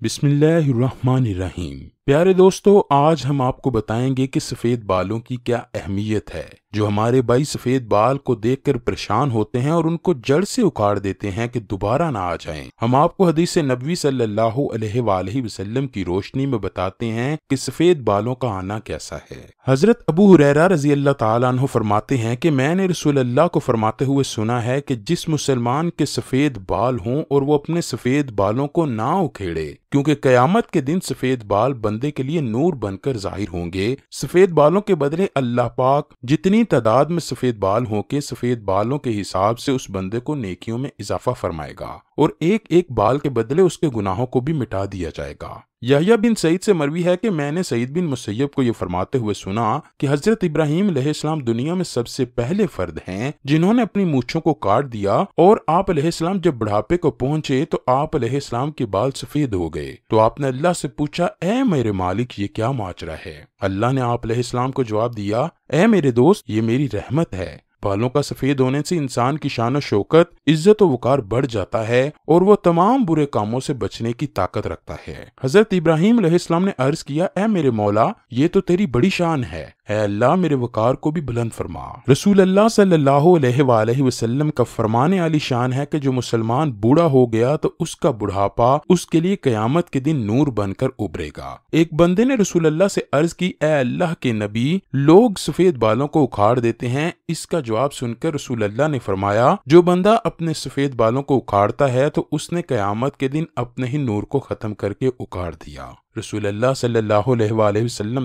Bismillahirrahmanirrahim. प्यारे दोस्तों आज हम आपको बताएंगे कि सफेद बालों की क्या अहमियत है जो हमारे भाई सफेद बाल को देखकर परेशान होते हैं और उनको जड़ से उखाड़ देते हैं कि दोबारा ना आ जाएं। हम आपको हदीस नबी सल्लल्लाहु अलैहि वसल्लम की रोशनी में बताते हैं कि सफेद बालों का आना कैसा है हजरत अबू हुरैरा रजी अल्लाह तु फरमाते हैं कि मैंने रसूल अल्लाह को फरमाते हुए सुना है कि जिस मुसलमान के सफेद बाल हों और वो अपने सफेद बालों को ना उखेड़े क्योंकि कयामत के दिन सफेद बाल बंदे के लिए नूर बनकर जाहिर होंगे सफेद बालों के बदले अल्लाह पाक जितनी तादाद में सफेद बाल होंगे सफेद बालों के हिसाब से उस बंदे को नेकियों में इजाफा फरमाएगा और एक एक बाल के बदले उसके गुनाहों को भी मिटा दिया जाएगा यहिया बिन सईद से मरवी है कि मैंने सईद बिन मुसैब को ये फरमाते हुए सुना कि हजरत इब्राहिम अलैहिस्सलाम दुनिया में सबसे पहले फर्द हैं जिन्होंने अपनी मूछों को काट दिया और आप इस्लाम जब बुढ़ापे को पहुंचे तो आप इस्लाम के बाल सफेद हो गए तो आपने अल्लाह से पूछा ए मेरे मालिक ये क्या माचरा है अल्लाह ने आप इस्लाम को जवाब दिया ए मेरे दोस्त ये मेरी रहमत है बालों का सफेद होने से इंसान की शान शौकत इज्जत वकार बढ़ जाता है और वह तमाम बुरे कामों से बचने की ताकत रखता है हजरत इब्राहिम ने अर्ज किया ए मेरे मौला ये तो तेरी बड़ी शान है अल्लाह मेरे वक़ार को भी बुलंद फरमा रसूल अल्लाह सल्लल्लाहु अलैहि वसल्लम का फरमाने आली शान है कि जो मुसलमान बूढ़ा हो गया तो उसका बुढ़ापा उसके लिए कयामत के दिन नूर बनकर उभरेगा एक बंदे ने रसूल अल्लाह से अर्ज की ए अल्लाह के नबी लोग सफेद बालों को उखाड़ देते हैं इसका जवाब सुनकर रसूल अल्लाह ने फरमाया जो बंदा अपने सफेद बालों को उखाड़ता है तो उसने कयामत के दिन अपने ही नूर को खत्म करके उखाड़ दिया रसूल अल्लाह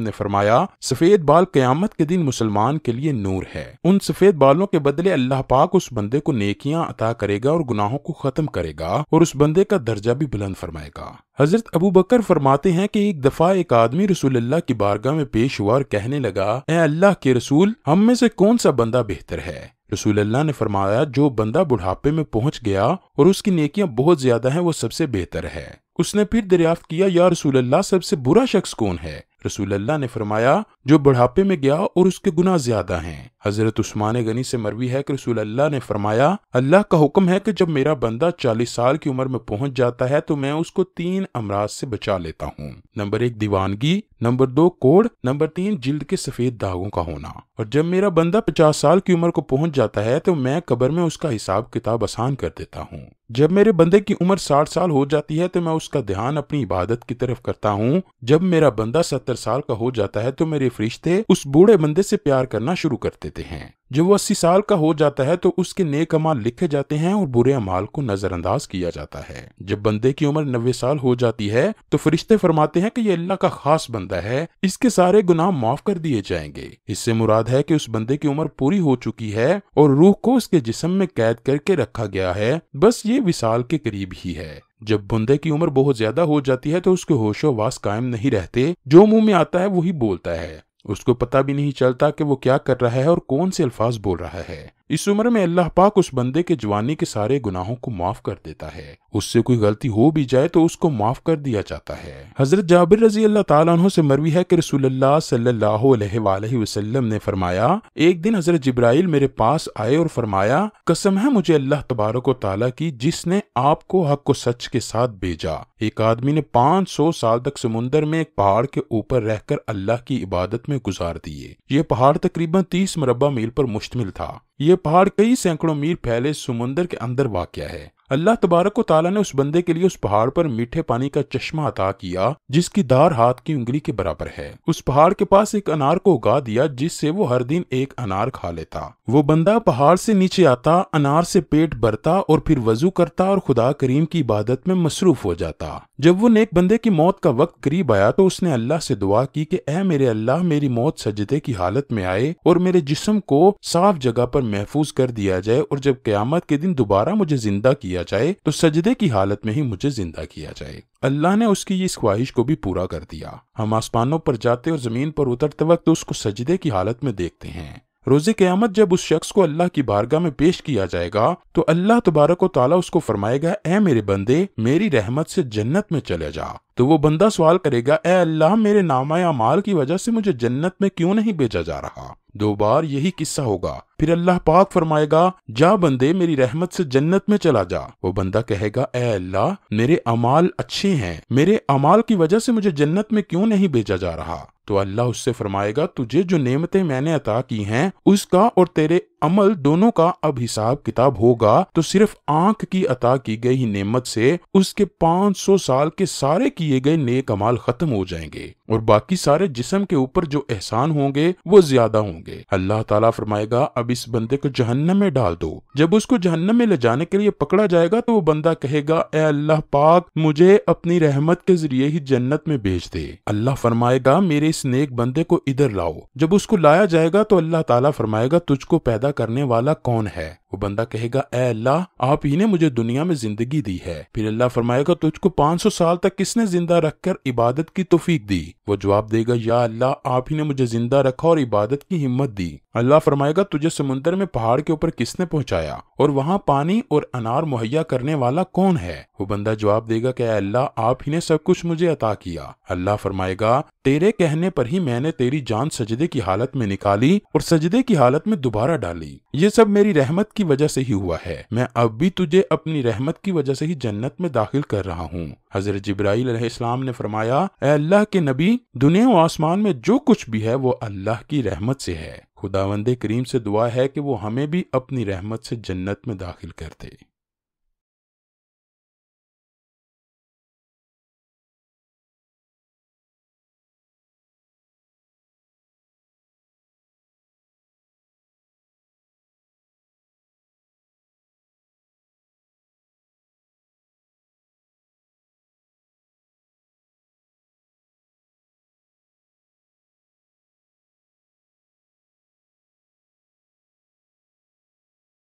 ने फरमाया सफ़ेद बाल क्यामत के दिन मुसलमान के लिए नूर है उन सफ़ेद बालों के बदले अल्लाह पाक उस बंदे को नेकियां अता करेगा और गुनाहों को ख़त्म करेगा और उस बंदे का दर्जा भी बुलंद फरमाएगा हजरत अबू बकर फरमाते हैं कि एक दफा एक आदमी रसूल अल्लाह की बारगाह में पेश हुआ और कहने लगा ए अल्लाह के रसूल हम में से कौन सा बंदा बेहतर है रसूलुल्लाह ने फरमाया जो बंदा बुढ़ापे में पहुंच गया और उसकी नेकियां बहुत ज्यादा हैं वो सबसे बेहतर है उसने फिर दरियाफ्त किया या रसूलुल्लाह सबसे बुरा शख्स कौन है रसूलुल्लाह ने फरमाया जो बुढ़ापे में गया और उसके गुना ज्यादा हैं हजरत उस्मान गनी से मरवी है कि रसूल अल्लाह ने फरमाया अल्लाह का हुक्म है कि जब मेरा बंदा चालीस साल की उम्र में पहुंच जाता है तो मैं उसको तीन अमराज से बचा लेता हूँ नंबर एक दीवानगी नंबर दो कोड़ नंबर तीन जिल्द के सफेद दागों का होना और जब मेरा बंदा पचास साल की उम्र को पहुंच जाता है तो मैं कबर में उसका हिसाब किताब आसान कर देता हूँ जब मेरे बंदे की उम्र साठ साल हो जाती है तो मैं उसका ध्यान अपनी इबादत की तरफ करता हूँ जब मेरा बंदा सत्तर साल का हो जाता है तो मेरे फरिश्ते उस बूढ़े बंदे से प्यार करना शुरू कर देते हैं जब वो अस्सी साल का हो जाता है तो उसके नेक अमाल लिखे जाते हैं और बुरे अमाल को नजरअंदाज किया जाता है जब बंदे की उम्र नब्बे साल हो जाती है तो फरिश्ते फरमाते हैं कि ये अल्लाह का खास बंदा है इसके सारे गुनाह माफ कर दिए जाएंगे इससे मुराद है कि उस बंदे की उम्र पूरी हो चुकी है और रूह को उसके जिसम में कैद करके रखा गया है बस ये विशाल के करीब ही है जब बंदे की उम्र बहुत ज्यादा हो जाती है तो उसके होशोवास कायम नहीं रहते जो मुंह में आता है वही बोलता है उसको पता भी नहीं चलता कि वो क्या कर रहा है और कौन से अल्फाज बोल रहा है इस उम्र में अल्लाह पाक उस बंदे के जवानी के सारे गुनाहों को माफ कर देता है उससे कोई गलती हो भी जाए तो उसको माफ कर दिया जाता है हजरत जाबिर रजी अल्लाह तला से मरवी है की रसुल्लाम ने फरमाया एक दिन हजरत जब्राइल मेरे पास आए और फरमाया कसम है मुझे अल्लाह तबारो को ताला की जिसने आपको हक को सच के साथ भेजा एक आदमी ने पाँच सौ साल तक समुन्दर में एक पहाड़ के ऊपर रहकर अल्लाह की इबादत में गुजार दिए यह पहाड़ तकरीबन तीस मरबा मील पर मुश्तमिल था यह पहाड़ कई सैकड़ों मील फैले समुंदर के अंदर वाक्य है अल्लाह तबारक ताला ने उस बंदे के लिए उस पहाड़ पर मीठे पानी का चश्मा अता किया जिसकी दार हाथ की उंगली के बराबर है उस पहाड़ के पास एक अनार को उगा दिया जिससे वो हर दिन एक अनार खा लेता वो बंदा पहाड़ से नीचे आता अनार से पेट भरता और फिर वजू करता और खुदा करीम की इबादत में मसरूफ हो जाता जब वो नेक बंदे की मौत का वक्त करीब आया तो उसने अल्लाह से दुआ की कि ए मेरे अल्लाह मेरी मौत सजदे की हालत में आए और मेरे जिस्म को साफ जगह पर महफूज कर दिया जाए और जब क्यामत के दिन दोबारा मुझे जिंदा किया दिया जाए तो सजदे की हालत में ही मुझे जिंदा किया जाए अल्लाह ने उसकी इस ख्वाहिश को भी पूरा कर दिया हम आसमानों पर जाते और जमीन पर उतरते वक्त उसको सजदे की हालत में देखते हैं रोजे क़्यामत जब उस शख्स को अल्लाह की बारगाह में पेश किया जाएगा तो अल्लाह तबारक ताला उसको फरमाएगा ए मेरे बंदे मेरी रहमत से जन्नत में चले जा तो वो बंदा सवाल करेगा ए अल्लाह मेरे नामा माल की वजह से मुझे जन्नत में क्यों नहीं भेजा जा रहा दो बार यही किस्सा होगा फिर अल्लाह पाक फरमाएगा जा बंदे मेरी रहमत से जन्नत में चला जा वो बंदा कहेगा ए अल्लाह मेरे अमाल अच्छे हैं मेरे अमाल की वजह से मुझे जन्नत में क्यों नहीं भेजा जा रहा तो अल्लाह उससे फरमाएगा तुझे जो नेमतें मैंने अता की हैं उसका और तेरे अमल दोनों का अब हिसाब किताब होगा तो सिर्फ आंख की अता की गई नेमत से उसके 500 साल के सारे किए गए नेक अमाल खत्म हो जाएंगे और बाकी सारे जिस्म के ऊपर जो एहसान होंगे वो ज्यादा होंगे अल्लाह ताला फरमाएगा अब इस बंदे को जहन्नम में डाल दो जब उसको जहन्नम में ले जाने के लिए पकड़ा जाएगा तो वो बंदा कहेगा ए अल्लाह पाक मुझे अपनी रहमत के जरिए ही जन्नत में भेज दे अल्लाह फरमाएगा मेरे इस नेक बंदे को इधर लाओ जब उसको लाया जाएगा तो अल्लाह ताला फरमाएगा तुझको पैदा करने वाला कौन है वो बंदा कहेगा ए अल्लाह आप ही ने मुझे दुनिया में जिंदगी दी है फिर अल्लाह फरमाएगा तुझको 500 साल तक किसने जिंदा रखकर इबादत की तोफीक दी वो जवाब देगा या अल्लाह आप ही ने मुझे जिंदा रखा और इबादत की हिम्मत दी अल्लाह फरमाएगा तुझे समुन्दर में पहाड़ के ऊपर किसने पहुँचाया और वहाँ पानी और अनार मुहैया करने वाला कौन है वो बंदा जवाब देगा कि अल्लाह आप ही ने सब कुछ मुझे अता किया अल्लाह फरमाएगा तेरे कहने पर ही मैंने तेरी जान सजदे की हालत में निकाली और सजदे की हालत में दोबारा डाली ये सब मेरी रहमत की वजह से ही हुआ है मैं अब भी तुझे अपनी रहमत की वजह से ही जन्नत में दाखिल कर रहा हूँ हजरत जब्राईल इस्लाम ने फरमाया अल्लाह के नबी दुनिया और आसमान में जो कुछ भी है वो अल्लाह की रहमत से है खुदावंदे करीम से दुआ है कि वो हमें भी अपनी रहमत से जन्नत में दाखिल कर दे